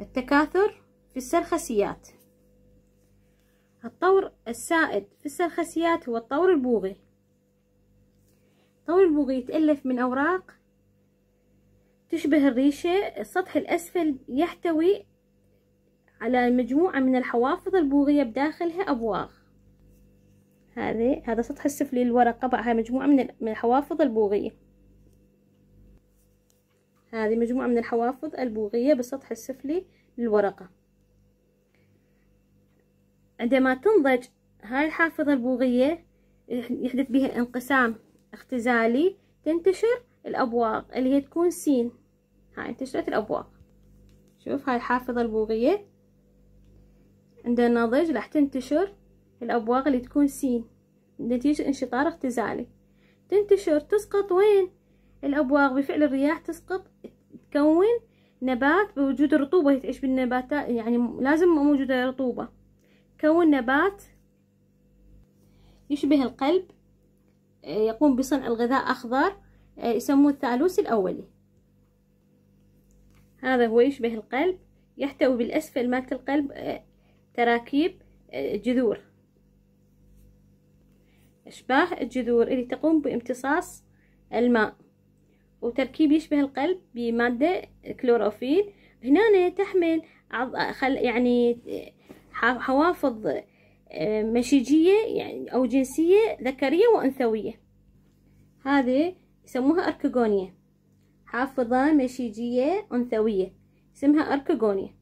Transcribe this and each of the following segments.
التكاثر في السرخسيات الطور السائد في السرخسيات هو الطور البوغي الطور البوغي يتألف من أوراق تشبه الريشة السطح الأسفل يحتوي على مجموعة من الحوافظ البوغية بداخلها أبواغ هذه هذا سطح السفلي للورقة بقى مجموعة من الحوافظ البوغية هذه مجموعة من الحوافظ البوغية بالسطح السفلي للورقة عندما تنضج هاي الحافظة البوغية يحدث بها انقسام اختزالي تنتشر الأبواق اللي هي تكون سين هاي انتشرت الأبواق شوف هاي الحافظة البوغية عند النضج راح تنتشر الأبواق اللي تكون سين نتيجة انشطار اختزالي تنتشر تسقط وين الأبواغ بفعل الرياح تسقط تكون نبات بوجود الرطوبة تعيش بالنباتات يعني لازم موجودة رطوبة كون نبات يشبه القلب آه، يقوم بصنع الغذاء أخضر آه، يسموه الثالوث الأولي هذا هو يشبه القلب يحتوي بالأسفل مالت القلب آه، تراكيب جذور اشباه الجذور اللي تقوم بامتصاص الماء وتركيب يشبه القلب بمادة كلوروفيل هنا تحمل يعني حوافظ آه، مشيجية يعني أو جنسية ذكرية وأنثوية هذه يسموها أركجونية حافظة مشيجية أنثوية اسمها أركجونيا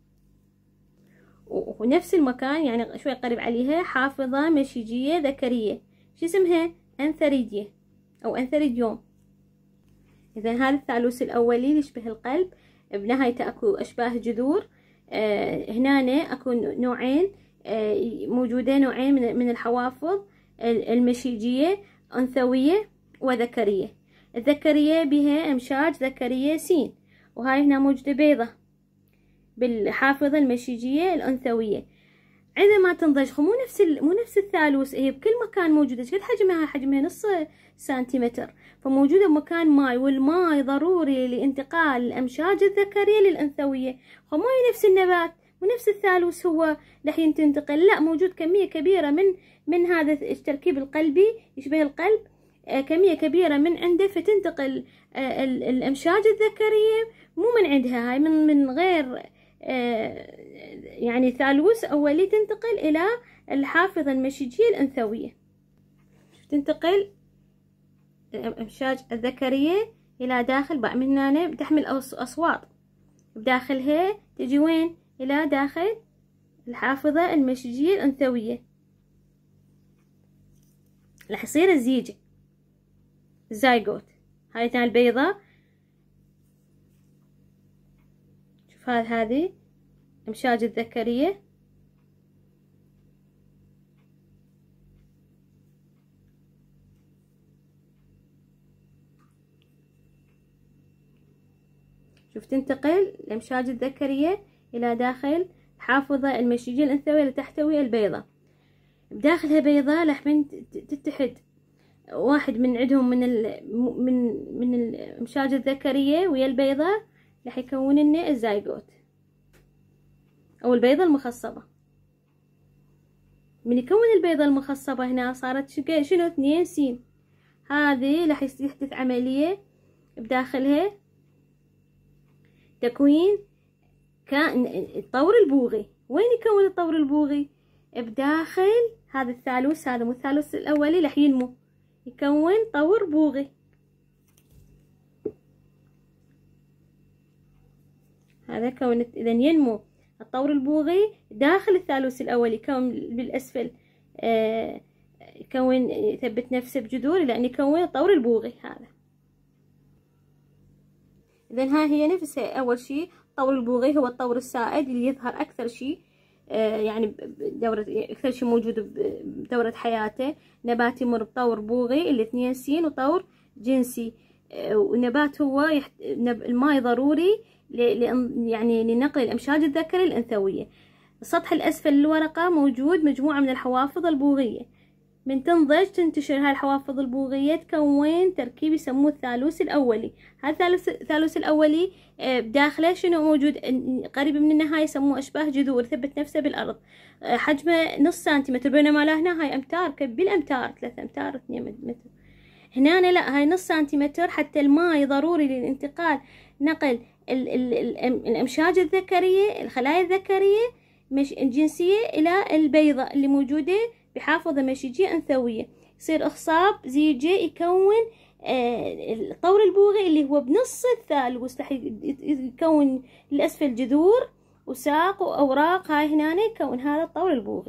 ونفس المكان يعني شوي قريب عليها حافظة مشيجية ذكرية شو اسمها أنثريدية أو أنثريديوم إذا هذا الثالوث الأولي يشبه القلب بنهايته أكو أشباه جذور آه هنا أكو نوعين آه موجودين نوعين من, من الحوافظ المشيجية أنثوية وذكرية الذكرية بها أمشاج ذكرية سين وهاي هنا موجودة بيضة بالحافظة المشيجية الأنثوية عندما تنضج مو نفس ال... مو نفس الثالوث هي بكل مكان موجودة شكد حجمها حجمها نص سنتيمتر فموجودة بمكان ماي والماي ضروري لانتقال الأمشاج الذكرية للأنثوية فمو هي نفس النبات ونفس الثالوث هو دحين تنتقل لا موجود كمية كبيرة من من هذا التركيب القلبي يشبه القلب آه، كمية كبيرة من عنده فتنتقل آه، الأمشاج الذكرية مو من عندها هاي من من غير آه، يعني ثالوث أولي تنتقل إلى الحافظة المشيجية الأنثوية تنتقل الأمشاج آه، الذكرية إلى داخل بقى من هنا بتحمل أصوات بداخلها تجي وين إلى داخل الحافظة المشيجية الأنثوية راح يصير الزيجة الزايجوت هاي البيضة الأطفال هذه إمشاج الذكرية شوف تنتقل الإمشاج الذكرية إلى داخل حافظة المشيجة الأنثوية اللي تحتوي البيضة بداخلها بيضة لحمين تتحد واحد من عندهم من ال من من الإمشاج الذكرية ويا البيضة راح يكون لنا الزايجوت او البيضة المخصبة من يكون البيضة المخصبة هنا صارت شنو اثنين سين هذه راح يحدث عملية بداخلها تكوين كائن الطور البوغي وين يكون الطور البوغي بداخل هذا الثالوث هذا مو الثالوث الاولي راح ينمو يكون طور بوغي هذا كونت إذا ينمو الطور البوغي داخل الثالوث الاول يكون بالأسفل يكون آه، يثبت نفسه بجذور إلى أن يكون الطور البوغي هذا إذا ها هي نفسها أول شيء الطور البوغي هو الطور السائد اللي يظهر أكثر شيء آه، يعني دورة أكثر شيء موجود بدورة حياته نبات يمر بطور بوغي الاثنين سين وطور جنسي ونبات هو يحت... نب... الماء ضروري ل... ل... يعني لنقل الامشاج الذكري الانثويه السطح الاسفل للورقه موجود مجموعه من الحوافظ البوغيه من تنضج تنتشر هاي الحوافظ البوغية تكون تركيب يسموه الثالوث الأولي هذا الثالوث الأولي آه، بداخله شنو موجود قريب من النهاية يسموه أشباه جذور ثبت نفسه بالأرض آه، حجمه نص سنتيمتر بينما لهنا هاي أمتار كبي الأمتار ثلاثة أمتار اثنين متر هنا أنا لا هاي نص سنتيمتر حتى الماي ضروري للانتقال نقل ال ال ال الأمشاج الذكرية الخلايا الذكرية مش الجنسية إلى البيضة اللي موجودة بحافظة مشيجية أنثوية يصير إخصاب جي يكون آه، الطور البوغي اللي هو بنص الثالوث راح يكون لأسفل جذور وساق وأوراق هاي هنا يكون هذا الطور البوغي